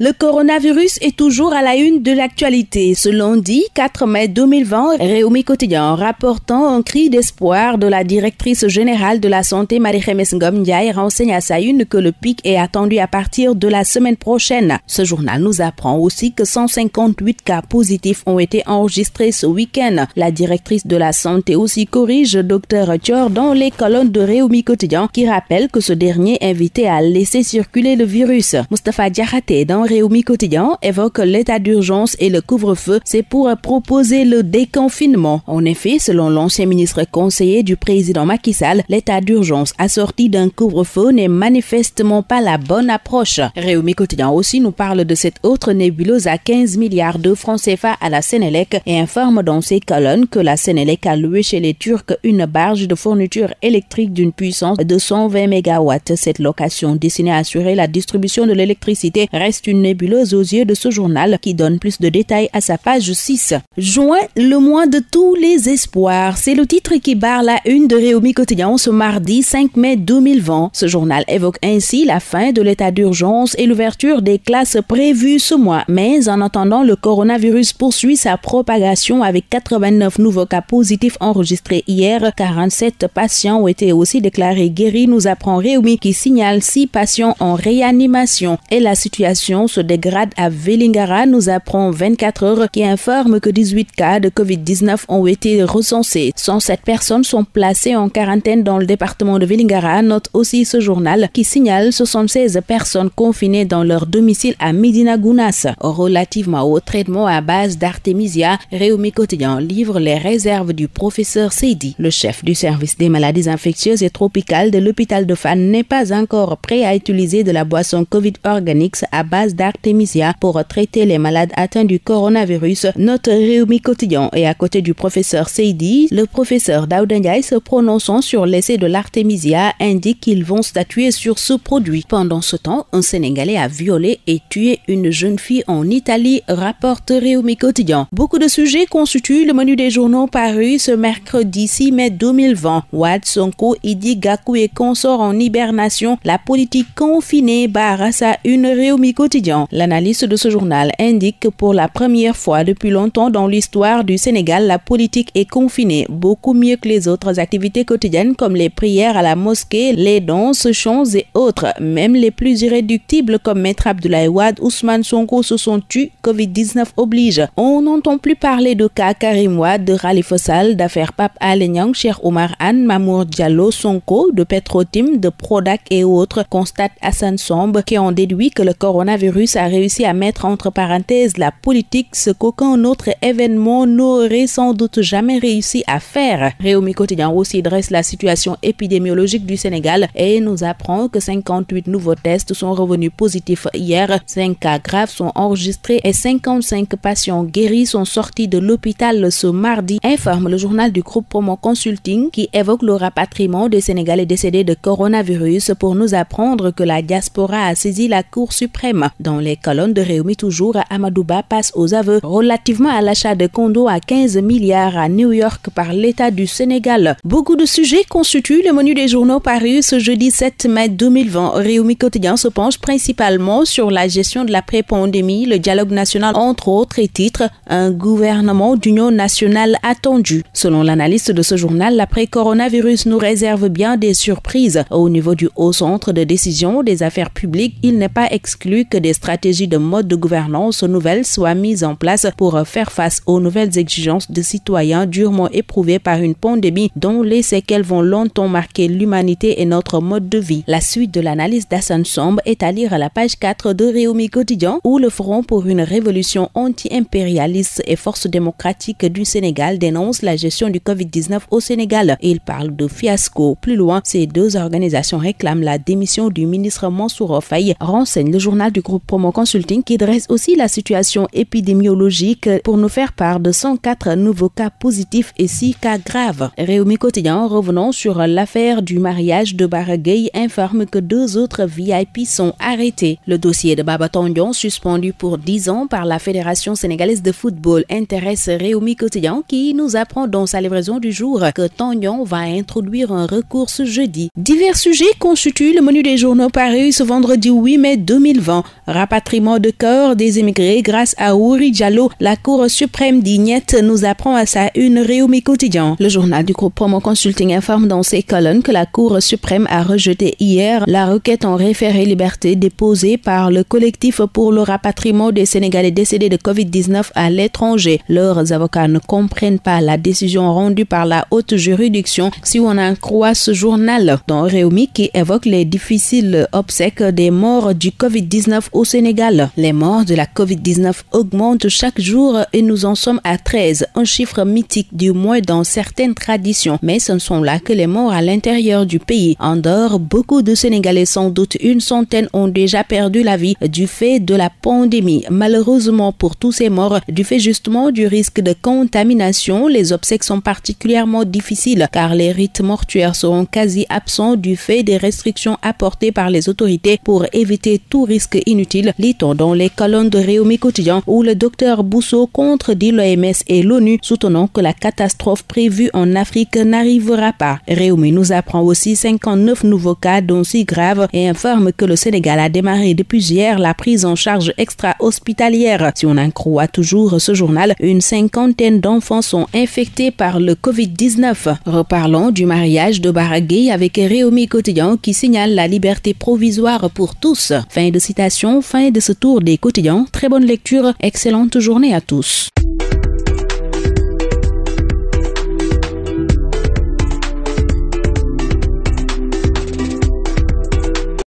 Le coronavirus est toujours à la une de l'actualité. Ce lundi 4 mai 2020, Réumi Quotidien rapportant un cri d'espoir de la directrice générale de la santé Marie-Hemes Ngomdiaye renseigne à sa une que le pic est attendu à partir de la semaine prochaine. Ce journal nous apprend aussi que 158 cas positifs ont été enregistrés ce week-end. La directrice de la santé aussi corrige Dr Thior dans les colonnes de Réumi Quotidien qui rappelle que ce dernier invitait à laisser circuler le virus. Mustafa Diakhaté dans Réumi Quotidien évoque l'état d'urgence et le couvre-feu. C'est pour proposer le déconfinement. En effet, selon l'ancien ministre conseiller du président Macky Sall, l'état d'urgence assorti d'un couvre-feu n'est manifestement pas la bonne approche. Réumi Quotidien aussi nous parle de cette autre nébuleuse à 15 milliards de francs CFA à la Sénélec et informe dans ses colonnes que la Sénélec a loué chez les Turcs une barge de fourniture électrique d'une puissance de 120 MW. Cette location destinée à assurer la distribution de l'électricité reste une nébuleuse aux yeux de ce journal qui donne plus de détails à sa page 6. Juin, le mois de tous les espoirs. C'est le titre qui barre la une de Réumi Quotidien ce mardi 5 mai 2020. Ce journal évoque ainsi la fin de l'état d'urgence et l'ouverture des classes prévues ce mois. Mais en attendant, le coronavirus poursuit sa propagation avec 89 nouveaux cas positifs enregistrés hier. 47 patients ont été aussi déclarés guéris, nous apprend Réumi qui signale 6 patients en réanimation. Et la situation se dégrade à Velingara, nous apprend 24 heures qui informe que 18 cas de Covid-19 ont été recensés. 107 personnes sont placées en quarantaine dans le département de Velingara, note aussi ce journal qui signale 76 personnes confinées dans leur domicile à Medina Gounas. Relativement au traitement à base d'artémisia, Réumi Quotidien livre les réserves du professeur Seydi. Le chef du service des maladies infectieuses et tropicales de l'hôpital de Fan n'est pas encore prêt à utiliser de la boisson Covid Organics à base d'Artemisia pour traiter les malades atteints du coronavirus, note Réumi Quotidien. Et à côté du professeur Seydi, le professeur Ndiaye se prononçant sur l'essai de l'Artemisia indique qu'ils vont statuer sur ce produit. Pendant ce temps, un Sénégalais a violé et tué une jeune fille en Italie, rapporte Réumi Quotidien. Beaucoup de sujets constituent le menu des journaux parus ce mercredi 6 mai 2020. Wad Sonko, Idi Gaku et consort en hibernation. La politique confinée Barassa, une Réumi Quotidien. L'analyse L'analyste de ce journal indique que pour la première fois depuis longtemps dans l'histoire du Sénégal, la politique est confinée beaucoup mieux que les autres activités quotidiennes comme les prières à la mosquée, les danses, chants et autres. Même les plus irréductibles comme Maître Abdoulaye Wad, Ousmane Sonko se sont tués, Covid-19 oblige. On n'entend plus parler de cas Karim Wad, de Rali Fossal, d'affaires Pape Alenyang, Cher Omar Anne, Mamour Diallo, Sonko, de Petrotim, de Prodac et autres, constate Hassan Sombe, qui ont déduit que le coronavirus coronavirus a réussi à mettre entre parenthèses la politique, ce qu'aucun autre événement n'aurait sans doute jamais réussi à faire. Réumi Quotidien aussi dresse la situation épidémiologique du Sénégal et nous apprend que 58 nouveaux tests sont revenus positifs hier. 5 cas graves sont enregistrés et 55 patients guéris sont sortis de l'hôpital ce mardi, informe le journal du groupe Promo Consulting qui évoque le rapatriement des Sénégalais décédés de coronavirus pour nous apprendre que la diaspora a saisi la Cour suprême. Dans les colonnes de Réumi toujours, Amadouba passe aux aveux relativement à l'achat de condos à 15 milliards à New York par l'État du Sénégal. Beaucoup de sujets constituent le menu des journaux parus ce jeudi 7 mai 2020. Réumi Quotidien se penche principalement sur la gestion de la pré-pandémie, le dialogue national entre autres et titre un gouvernement d'union nationale attendu. Selon l'analyste de ce journal, l'après-coronavirus nous réserve bien des surprises. Au niveau du haut centre de décision des affaires publiques, il n'est pas exclu que des stratégie de mode de gouvernance nouvelle soit mise en place pour faire face aux nouvelles exigences de citoyens durement éprouvés par une pandémie dont les séquelles vont longtemps marquer l'humanité et notre mode de vie. La suite de l'analyse d'Assan Somb est à lire à la page 4 de Réumi Quotidien où le Front pour une révolution anti-impérialiste et force démocratique du Sénégal dénonce la gestion du Covid-19 au Sénégal. Il parle de fiasco. Plus loin, ces deux organisations réclament la démission du ministre Mansour Faye, renseigne le journal du groupe Promo Consulting qui dresse aussi la situation épidémiologique pour nous faire part de 104 nouveaux cas positifs et 6 cas graves. Réumi Quotidien, revenant sur l'affaire du mariage de Baragay, informe que deux autres VIP sont arrêtés. Le dossier de Baba Tondion, suspendu pour 10 ans par la Fédération sénégalaise de football, intéresse Réumi Quotidien qui nous apprend dans sa livraison du jour que Tondion va introduire un recours ce jeudi. Divers sujets constituent le menu des journaux parus ce vendredi 8 mai 2020. Rapatriement de corps des immigrés grâce à Ouri Diallo, la Cour suprême d'Ignette nous apprend à sa une Réumi quotidien. Le journal du groupe Promo Consulting informe dans ses colonnes que la Cour suprême a rejeté hier la requête en référé liberté déposée par le collectif pour le rapatriement des Sénégalais décédés de COVID-19 à l'étranger. Leurs avocats ne comprennent pas la décision rendue par la haute juridiction si on en croit ce journal. Dans Réumi qui évoque les difficiles obsèques des morts du COVID-19 au Sénégal. Les morts de la COVID-19 augmentent chaque jour et nous en sommes à 13, un chiffre mythique du moins dans certaines traditions. Mais ce ne sont là que les morts à l'intérieur du pays. En dehors, beaucoup de Sénégalais, sans doute une centaine, ont déjà perdu la vie du fait de la pandémie. Malheureusement pour tous ces morts, du fait justement du risque de contamination, les obsèques sont particulièrement difficiles car les rites mortuaires seront quasi absents du fait des restrictions apportées par les autorités pour éviter tout risque inutile inutile, lit-on dans les colonnes de Réumi Quotidien, où le docteur Bousso contredit l'OMS et l'ONU, soutenant que la catastrophe prévue en Afrique n'arrivera pas. Réumi nous apprend aussi 59 nouveaux cas, dont six graves, et informe que le Sénégal a démarré depuis hier la prise en charge extra-hospitalière. Si on en croit toujours ce journal, une cinquantaine d'enfants sont infectés par le Covid-19. Reparlons du mariage de Baragué avec Réumi Quotidien qui signale la liberté provisoire pour tous. Fin de citation fin de ce tour des quotidiens. Très bonne lecture, excellente journée à tous.